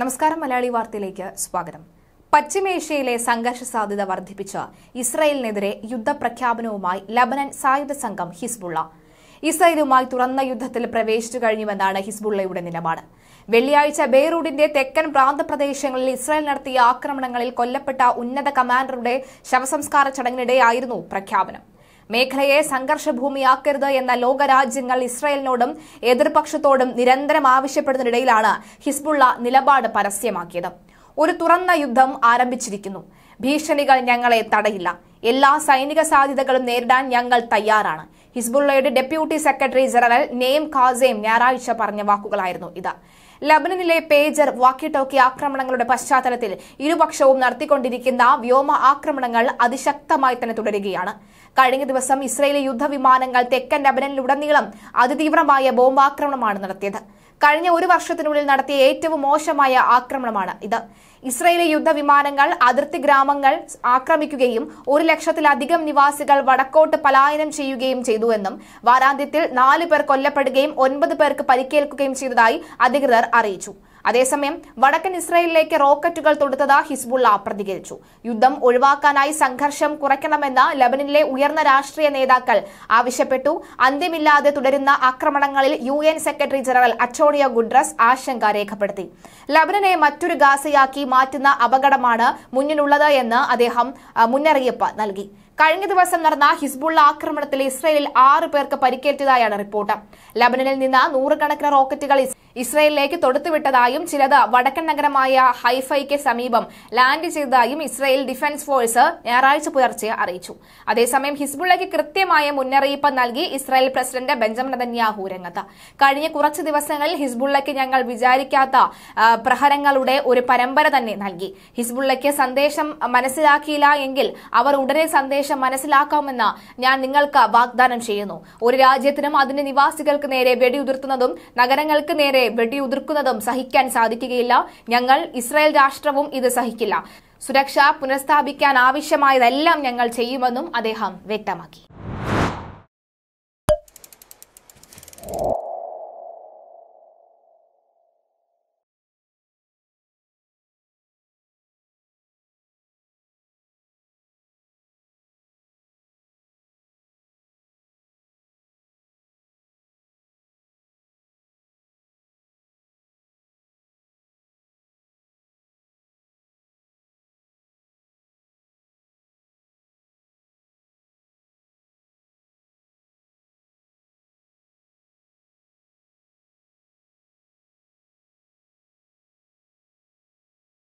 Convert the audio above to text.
നമസ്കാരം മലയാളി വാർത്തയിലേക്ക് സ്വാഗതം പശ്ചിമേഷ്യയിലെ സംഘർഷ സാധ്യത വർദ്ധിപ്പിച്ച ഇസ്രയേലിനെതിരെ യുദ്ധപ്രഖ്യാപനവുമായി ലബനൻ സായുധ സംഘം ഹിസ്ബുള്ള ഇസ്രയേലുമായി തുറന്ന യുദ്ധത്തിൽ പ്രവേശിച്ചു കഴിഞ്ഞുവെന്നാണ് ഹിസ്ബുള്ളയുടെ നിലപാട് വെള്ളിയാഴ്ച ബെയ്റൂഡിന്റെ തെക്കൻ പ്രാന്തപ്രദേശങ്ങളിൽ ഇസ്രായേൽ നടത്തിയ ആക്രമണങ്ങളിൽ കൊല്ലപ്പെട്ട ഉന്നത കമാൻഡറുടെ ശവസംസ്കാര ചടങ്ങിനിടെയായിരുന്നു പ്രഖ്യാപനം മേഖലയെ സംഘർഷഭൂമിയാക്കരുത് എന്ന ലോകരാജ്യങ്ങൾ ഇസ്രയേലിനോടും എതിർപക്ഷത്തോടും നിരന്തരം ആവശ്യപ്പെടുന്നതിനിടയിലാണ് ഹിസ്ബുള്ള നിലപാട് പരസ്യമാക്കിയത് ഒരു തുറന്ന യുദ്ധം ആരംഭിച്ചിരിക്കുന്നു ഭീഷണികൾ ഞങ്ങളെ തടയില്ല എല്ലാ സൈനിക സാധ്യതകളും നേരിടാൻ ഞങ്ങൾ തയ്യാറാണ് ഹിസ്ബുള്ളയുടെ deputy secretary general Naim Qassem ഞായറാഴ്ച പറഞ്ഞ വാക്കുകളായിരുന്നു ഇത് ലബനനിലെ പേജർ വാക്കി ടോക്കി ആക്രമണങ്ങളുടെ പശ്ചാത്തലത്തിൽ ഇരുപക്ഷവും നടത്തിക്കൊണ്ടിരിക്കുന്ന വ്യോമ ആക്രമണങ്ങൾ അതിശക്തമായി തന്നെ തുടരുകയാണ് കഴിഞ്ഞ ദിവസം ഇസ്രയേലി യുദ്ധവിമാനങ്ങൾ തെക്കൻ ലബനനിലുടനീളം അതിതീവ്രമായ ബോംബാക്രമണമാണ് നടത്തിയത് കഴിഞ്ഞ ഒരു വർഷത്തിനുള്ളിൽ നടത്തിയ ഏറ്റവും മോശമായ ആക്രമണമാണ് ഇത് ഇസ്രയേലി യുദ്ധവിമാനങ്ങൾ അതിർത്തി ഗ്രാമങ്ങൾ ആക്രമിക്കുകയും ഒരു ലക്ഷത്തിലധികം നിവാസികൾ വടക്കോട്ട് പലായനം ചെയ്യുകയും ചെയ്തുവെന്നും വാരാന്ത്യത്തിൽ നാല് പേർ കൊല്ലപ്പെടുകയും ഒൻപത് പേർക്ക് പരിക്കേൽക്കുകയും ചെയ്തതായി അധികൃതർ അറിയിച്ചു അതേസമയം വടക്കൻ ഇസ്രയേലിലേക്ക് റോക്കറ്റുകൾ തൊടുത്തത് ഹിസ്ബുള്ള പ്രതികരിച്ചു യുദ്ധം ഒഴിവാക്കാനായി സംഘർഷം കുറയ്ക്കണമെന്ന് ലബനിലെ ഉയർന്ന രാഷ്ട്രീയ നേതാക്കൾ ആവശ്യപ്പെട്ടു അന്ത്യമില്ലാതെ തുടരുന്ന ആക്രമണങ്ങളിൽ യു എൻ സെക്രട്ടറി ജനറൽ അച്ചോണിയോ ഗുഡ്രസ് ആശങ്ക രേഖപ്പെടുത്തി ലബനനെ മറ്റൊരു ഗാസയാക്കി മാറ്റുന്ന അപകടമാണ് മുന്നിലുള്ളത് എന്ന് അദ്ദേഹം മുന്നറിയിപ്പ് നൽകി കഴിഞ്ഞ ദിവസം നടന്ന ഹിസ്ബുള്ള ആക്രമണത്തിൽ ഇസ്രയേലിൽ ആറ് പേർക്ക് പരിക്കേറ്റതായാണ് റിപ്പോർട്ട് ലബനനിൽ നിന്ന് നൂറുകണക്കിന് റോക്കറ്റുകൾ ഇസ്രയേലിലേക്ക് തൊടുത്തുവിട്ടതായും ചിലത് വടക്കൻ നഗരമായ ഹൈഫൈക്ക് സമീപം ലാൻഡ് ചെയ്തതായും ഇസ്രയേൽ ഡിഫൻസ് ഫോഴ്സ് ഞായറാഴ്ച പുലർച്ചെ അറിയിച്ചു അതേസമയം ഹിസ്ബുള്ളയ്ക്ക് കൃത്യമായ മുന്നറിയിപ്പ് നൽകി ഇസ്രായേൽ പ്രസിഡന്റ് ബെഞ്ചമിൻ നദന്യാഹു രംഗത്ത് കഴിഞ്ഞ കുറച്ച് ദിവസങ്ങളിൽ ഹിസ്ബുള്ളയ്ക്ക് ഞങ്ങൾ വിചാരിക്കാത്ത പ്രഹരങ്ങളുടെ ഒരു പരമ്പര തന്നെ നൽകി ഹിസ്ബുള്ളയ്ക്ക് സന്ദേശം മനസ്സിലാക്കിയില്ല എങ്കിൽ അവർ ഉടനെ സന്ദേശം മനസ്സിലാക്കാമെന്ന് ഞാൻ നിങ്ങൾക്ക് വാഗ്ദാനം ചെയ്യുന്നു ഒരു രാജ്യത്തിനും അതിന്റെ നിവാസികൾക്ക് നേരെ വെടിയുതിർത്തുന്നതും നഗരങ്ങൾക്ക് നേരെ നേരെ വെടിയുതിർക്കുന്നതും സഹിക്കാൻ സാധിക്കുകയില്ല ഞങ്ങൾ ഇസ്രായേൽ രാഷ്ട്രവും ഇത് സഹിക്കില്ല സുരക്ഷ പുനഃസ്ഥാപിക്കാൻ ആവശ്യമായതെല്ലാം ഞങ്ങൾ ചെയ്യുമെന്നും അദ്ദേഹം വ്യക്തമാക്കി